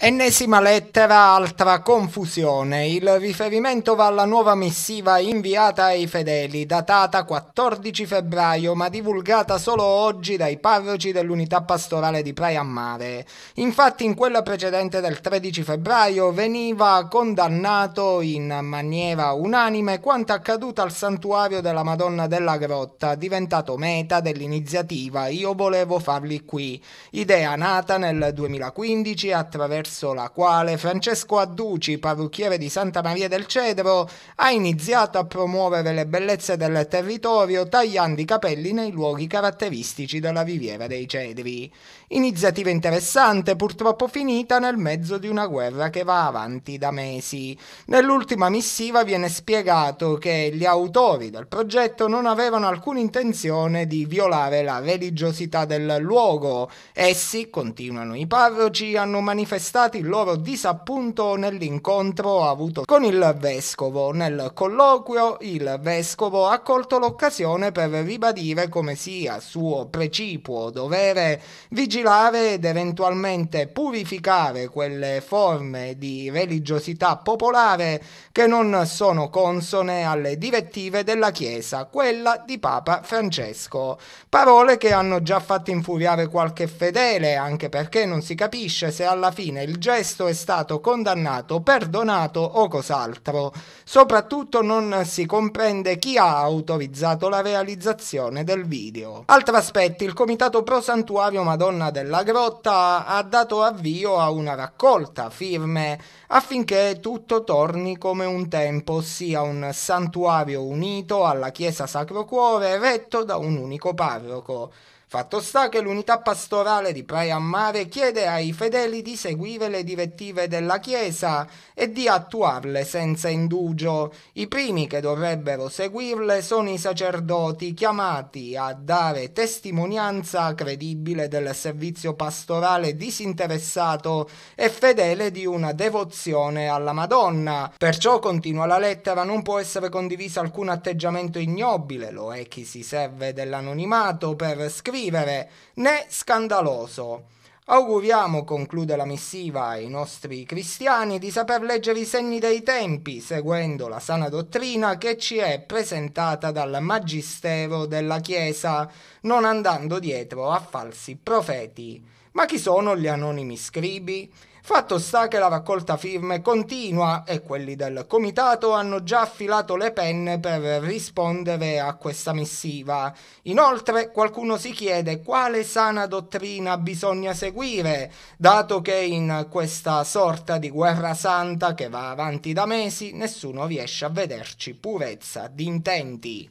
Ennesima lettera, altra confusione. Il riferimento va alla nuova missiva inviata ai fedeli, datata 14 febbraio, ma divulgata solo oggi dai parroci dell'unità pastorale di Praia Mare. Infatti in quella precedente del 13 febbraio veniva condannato in maniera unanime quanto accaduto al santuario della Madonna della Grotta, diventato meta dell'iniziativa Io volevo farli qui, idea nata nel 2015 attraverso attraverso la quale Francesco Adduci, parrucchiere di Santa Maria del Cedro, ha iniziato a promuovere le bellezze del territorio tagliando i capelli nei luoghi caratteristici della Riviera dei Cedri. Iniziativa interessante, purtroppo finita nel mezzo di una guerra che va avanti da mesi. Nell'ultima missiva viene spiegato che gli autori del progetto non avevano alcuna intenzione di violare la religiosità del luogo. Essi, continuano i parroci, hanno manifestato manifestati il loro disappunto nell'incontro avuto con il vescovo. Nel colloquio il vescovo ha colto l'occasione per ribadire come sia suo precipuo dovere vigilare ed eventualmente purificare quelle forme di religiosità popolare che non sono consone alle direttive della Chiesa, quella di Papa Francesco. Parole che hanno già fatto infuriare qualche fedele, anche perché non si capisce se alla fine il gesto è stato condannato, perdonato o cos'altro. Soprattutto non si comprende chi ha autorizzato la realizzazione del video. Altri aspetti, il Comitato Pro Santuario Madonna della Grotta ha dato avvio a una raccolta firme affinché tutto torni come un tempo, ossia un santuario unito alla Chiesa Sacro Cuore retto da un unico parroco. Fatto sta che l'unità pastorale di Praia Mare chiede ai fedeli di seguire le direttive della Chiesa e di attuarle senza indugio. I primi che dovrebbero seguirle sono i sacerdoti chiamati a dare testimonianza credibile del servizio pastorale disinteressato e fedele di una devozione alla Madonna. Perciò continua la lettera, non può essere condivisa alcun atteggiamento ignobile, lo è chi si serve dell'anonimato per scrivere vivere né scandaloso. Auguriamo, conclude la missiva ai nostri cristiani, di saper leggere i segni dei tempi, seguendo la sana dottrina che ci è presentata dal Magistero della Chiesa, non andando dietro a falsi profeti. Ma chi sono gli anonimi scribi? Fatto sta che la raccolta firme continua e quelli del comitato hanno già affilato le penne per rispondere a questa missiva. Inoltre qualcuno si chiede quale sana dottrina bisogna seguire, dato che in questa sorta di guerra santa che va avanti da mesi nessuno riesce a vederci purezza di intenti.